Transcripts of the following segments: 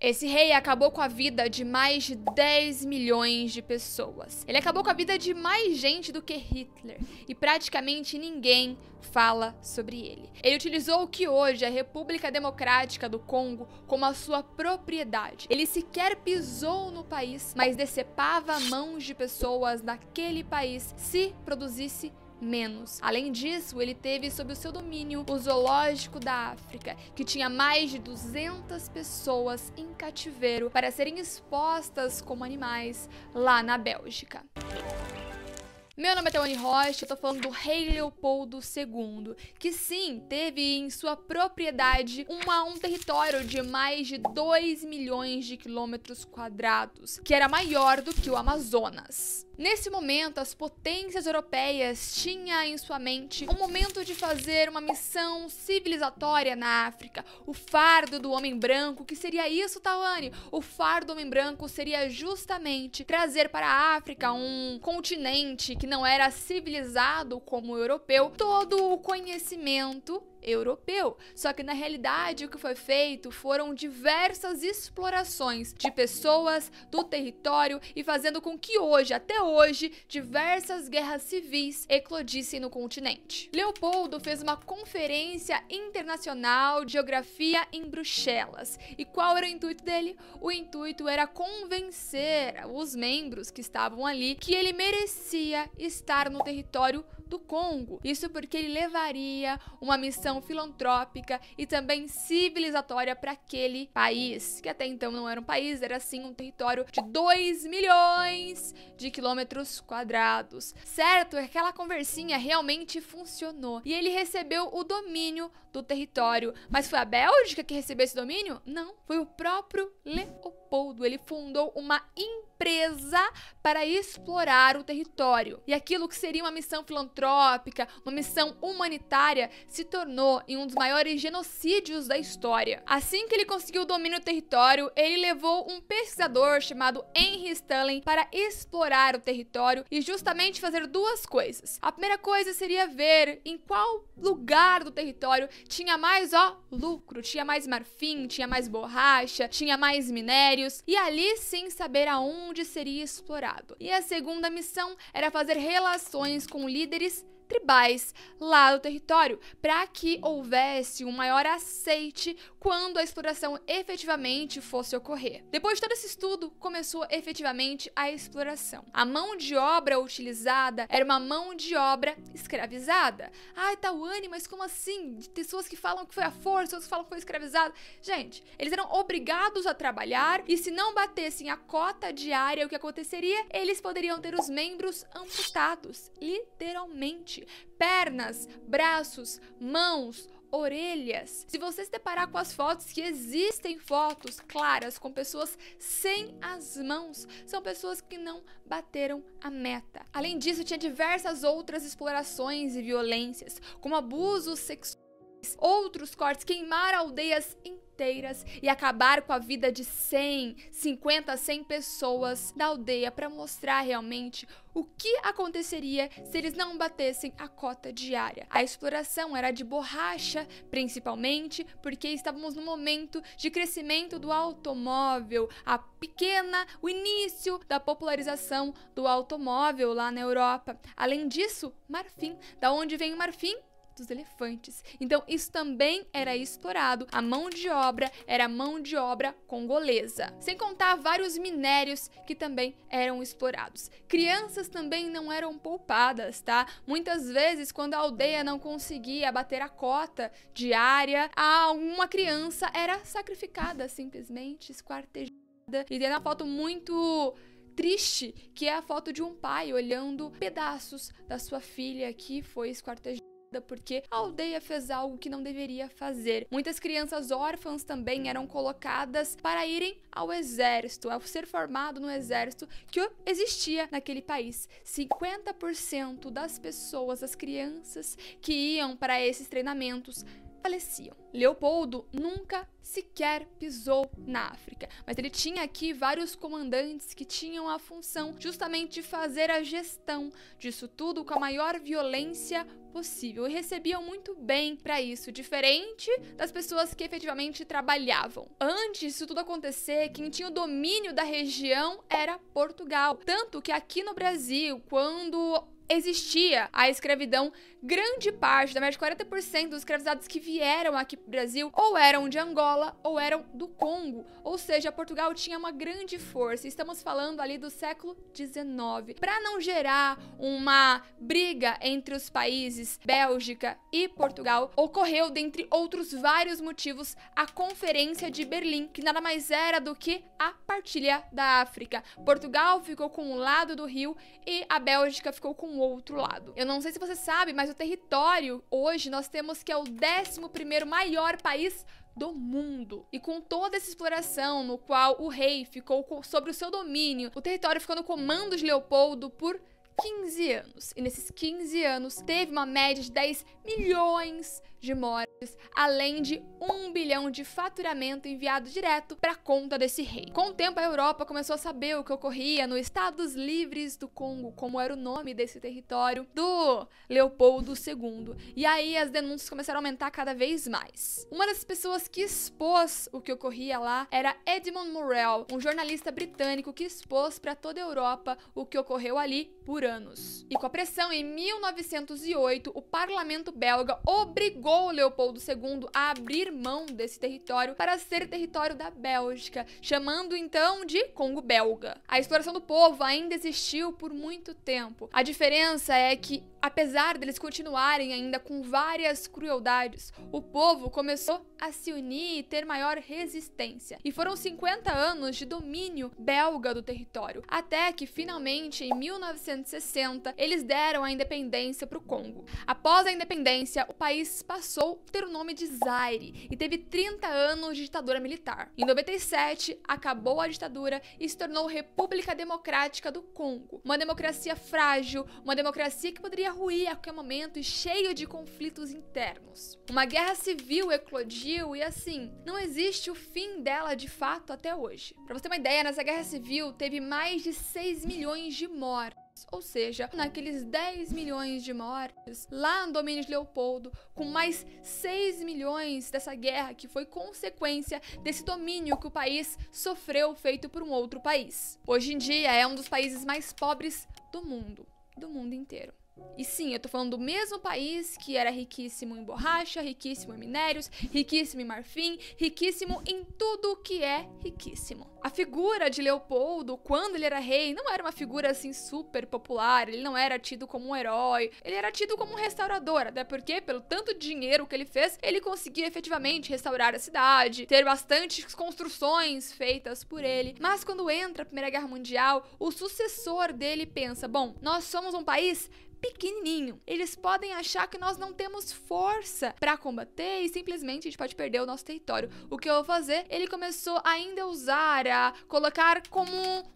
Esse rei acabou com a vida de mais de 10 milhões de pessoas. Ele acabou com a vida de mais gente do que Hitler e praticamente ninguém fala sobre ele. Ele utilizou o que hoje é a República Democrática do Congo como a sua propriedade. Ele sequer pisou no país, mas decepava mãos de pessoas naquele país se produzisse menos. Além disso, ele teve sob o seu domínio o zoológico da África, que tinha mais de 200 pessoas em cativeiro para serem expostas como animais lá na Bélgica. Meu nome é Tony Rocha, eu tô falando do rei Leopoldo II, que sim, teve em sua propriedade um território de mais de 2 milhões de quilômetros quadrados, que era maior do que o Amazonas. Nesse momento, as potências europeias tinham em sua mente o um momento de fazer uma missão civilizatória na África. O fardo do homem branco, que seria isso, Tawane? O fardo do homem branco seria justamente trazer para a África, um continente que não era civilizado como o europeu, todo o conhecimento europeu. Só que na realidade o que foi feito foram diversas explorações de pessoas, do território e fazendo com que hoje, até hoje, diversas guerras civis eclodissem no continente. Leopoldo fez uma conferência internacional de geografia em Bruxelas. E qual era o intuito dele? O intuito era convencer os membros que estavam ali que ele merecia estar no território do Congo. Isso porque ele levaria uma missão filantrópica e também civilizatória para aquele país, que até então não era um país, era sim um território de 2 milhões de quilômetros quadrados. Certo, é aquela conversinha realmente funcionou e ele recebeu o domínio do território. Mas foi a Bélgica que recebeu esse domínio? Não, foi o próprio Leopoldo. Ele fundou uma imprensa presa para explorar o território. E aquilo que seria uma missão filantrópica, uma missão humanitária, se tornou em um dos maiores genocídios da história. Assim que ele conseguiu o domínio do território, ele levou um pesquisador chamado Henry Stanley para explorar o território e justamente fazer duas coisas. A primeira coisa seria ver em qual lugar do território tinha mais, ó, lucro, tinha mais marfim, tinha mais borracha, tinha mais minérios, e ali sim saber aonde onde seria explorado. E a segunda missão era fazer relações com líderes tribais lá do território para que houvesse um maior aceite quando a exploração efetivamente fosse ocorrer. Depois de todo esse estudo, começou efetivamente a exploração. A mão de obra utilizada era uma mão de obra escravizada. Ai, Tawane, tá mas como assim? De pessoas que falam que foi à força, outras falam que foi escravizado. Gente, eles eram obrigados a trabalhar e se não batessem a cota diária, o que aconteceria? Eles poderiam ter os membros amputados, literalmente pernas, braços, mãos, orelhas. Se você se deparar com as fotos, que existem fotos claras com pessoas sem as mãos, são pessoas que não bateram a meta. Além disso, tinha diversas outras explorações e violências, como abusos sexuais. Outros cortes queimaram aldeias em inteiras e acabar com a vida de 100, 50, 100 pessoas da aldeia para mostrar realmente o que aconteceria se eles não batessem a cota diária. A exploração era de borracha, principalmente porque estávamos no momento de crescimento do automóvel, a pequena, o início da popularização do automóvel lá na Europa. Além disso, marfim. Da onde vem o marfim? dos elefantes. Então, isso também era explorado. A mão de obra era mão de obra congolesa. Sem contar vários minérios que também eram explorados. Crianças também não eram poupadas, tá? Muitas vezes, quando a aldeia não conseguia bater a cota diária, alguma criança era sacrificada, simplesmente esquartejada. E tem uma foto muito triste, que é a foto de um pai olhando pedaços da sua filha que foi esquartejada porque a aldeia fez algo que não deveria fazer. Muitas crianças órfãs também eram colocadas para irem ao exército, ao ser formado no exército que existia naquele país. 50% das pessoas, das crianças que iam para esses treinamentos, faleciam. Leopoldo nunca sequer pisou na África, mas ele tinha aqui vários comandantes que tinham a função justamente de fazer a gestão disso tudo com a maior violência possível e recebiam muito bem para isso, diferente das pessoas que efetivamente trabalhavam. Antes disso tudo acontecer, quem tinha o domínio da região era Portugal, tanto que aqui no Brasil, quando existia a escravidão, grande parte, da média de 40% dos escravizados que vieram aqui para o Brasil ou eram de Angola ou eram do Congo. Ou seja, Portugal tinha uma grande força. Estamos falando ali do século XIX. Para não gerar uma briga entre os países Bélgica e Portugal, ocorreu, dentre outros vários motivos, a Conferência de Berlim, que nada mais era do que a partilha da África. Portugal ficou com um lado do rio e a Bélgica ficou com o outro lado. Eu não sei se você sabe, mas o território hoje nós temos que é o 11 maior país do mundo. E com toda essa exploração, no qual o rei ficou sobre o seu domínio, o território ficou no comando de Leopoldo por 15 anos. E nesses 15 anos, teve uma média de 10 milhões de mortes, além de um bilhão de faturamento enviado direto para conta desse rei. Com o tempo, a Europa começou a saber o que ocorria no Estados Livres do Congo, como era o nome desse território, do Leopoldo II. E aí as denúncias começaram a aumentar cada vez mais. Uma das pessoas que expôs o que ocorria lá era Edmond Morel, um jornalista britânico que expôs para toda a Europa o que ocorreu ali por anos. E com a pressão, em 1908, o parlamento belga obrigou obrigou Leopoldo II a abrir mão desse território para ser território da Bélgica, chamando então de Congo belga. A exploração do povo ainda existiu por muito tempo. A diferença é que Apesar deles continuarem ainda com várias crueldades, o povo começou a se unir e ter maior resistência. E foram 50 anos de domínio belga do território, até que finalmente, em 1960, eles deram a independência para o Congo. Após a independência, o país passou a ter o nome de Zaire e teve 30 anos de ditadura militar. Em 97, acabou a ditadura e se tornou República Democrática do Congo, uma democracia frágil, uma democracia que poderia ia ruir a qualquer momento e cheio de conflitos internos. Uma guerra civil eclodiu e assim, não existe o fim dela de fato até hoje. Para você ter uma ideia, nessa guerra civil teve mais de 6 milhões de mortes ou seja, naqueles 10 milhões de mortes lá no domínio de Leopoldo, com mais 6 milhões dessa guerra que foi consequência desse domínio que o país sofreu feito por um outro país. Hoje em dia é um dos países mais pobres do mundo, do mundo inteiro. E sim, eu tô falando do mesmo país que era riquíssimo em borracha, riquíssimo em minérios, riquíssimo em marfim, riquíssimo em tudo que é riquíssimo. A figura de Leopoldo, quando ele era rei, não era uma figura assim super popular, ele não era tido como um herói, ele era tido como um restaurador, até porque, pelo tanto de dinheiro que ele fez, ele conseguia efetivamente restaurar a cidade, ter bastantes construções feitas por ele. Mas quando entra a Primeira Guerra Mundial, o sucessor dele pensa: bom, nós somos um país pequenininho. Eles podem achar que nós não temos força para combater e simplesmente a gente pode perder o nosso território. O que eu vou fazer? Ele começou ainda a usar, a colocar como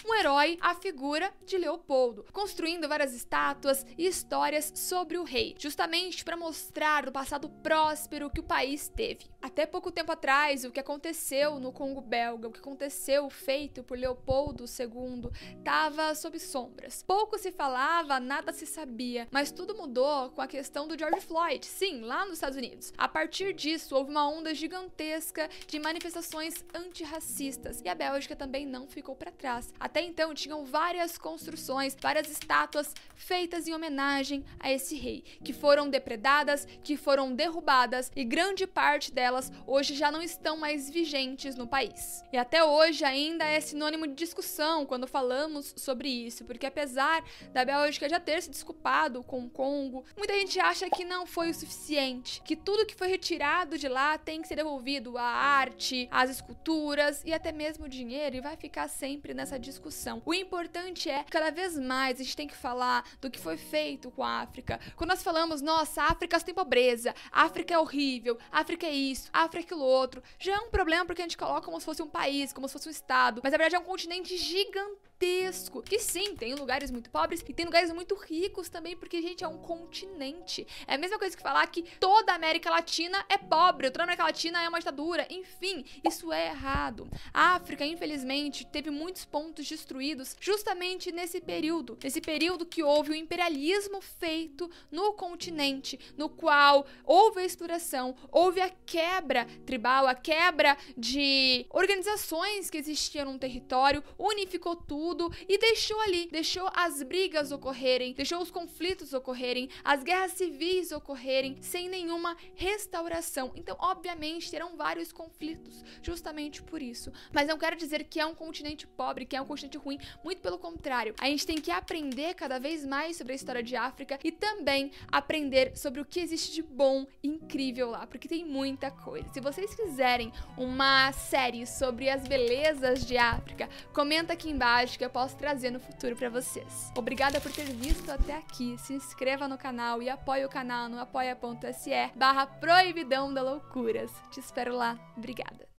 um herói a figura de Leopoldo, construindo várias estátuas e histórias sobre o rei, justamente para mostrar o passado próspero que o país teve até pouco tempo atrás, o que aconteceu no Congo belga, o que aconteceu feito por Leopoldo II, estava sob sombras. Pouco se falava, nada se sabia, mas tudo mudou com a questão do George Floyd, sim, lá nos Estados Unidos. A partir disso, houve uma onda gigantesca de manifestações antirracistas e a Bélgica também não ficou para trás. Até então, tinham várias construções, várias estátuas feitas em homenagem a esse rei, que foram depredadas, que foram derrubadas e grande parte delas delas hoje já não estão mais vigentes no país. E até hoje ainda é sinônimo de discussão quando falamos sobre isso, porque apesar da Bélgica já ter se desculpado com o Congo, muita gente acha que não foi o suficiente, que tudo que foi retirado de lá tem que ser devolvido à arte, às esculturas e até mesmo o dinheiro, e vai ficar sempre nessa discussão. O importante é que cada vez mais a gente tem que falar do que foi feito com a África. Quando nós falamos, nossa, a África só tem pobreza, a África é horrível, a África é isso isso, África aquilo outro. Já é um problema porque a gente coloca como se fosse um país, como se fosse um estado. Mas na verdade é um continente gigantesco gigantesco. Que sim, tem lugares muito pobres e tem lugares muito ricos também, porque, gente, é um continente. É a mesma coisa que falar que toda a América Latina é pobre, toda a América Latina é uma ditadura. Enfim, isso é errado. A África, infelizmente, teve muitos pontos destruídos justamente nesse período. Nesse período que houve o imperialismo feito no continente, no qual houve a exploração, houve a quebra tribal, a quebra de organizações que existiam no território, unificou tudo tudo e deixou ali, deixou as brigas ocorrerem, deixou os conflitos ocorrerem, as guerras civis ocorrerem sem nenhuma restauração. Então, obviamente, terão vários conflitos justamente por isso. Mas não quero dizer que é um continente pobre, que é um continente ruim, muito pelo contrário. A gente tem que aprender cada vez mais sobre a história de África e também aprender sobre o que existe de bom e incrível lá, porque tem muita coisa. Se vocês quiserem uma série sobre as belezas de África, comenta aqui embaixo que eu posso trazer no futuro para vocês. Obrigada por ter visto até aqui. Se inscreva no canal e apoie o canal no apoia.se barra proibidão da loucuras. Te espero lá. Obrigada.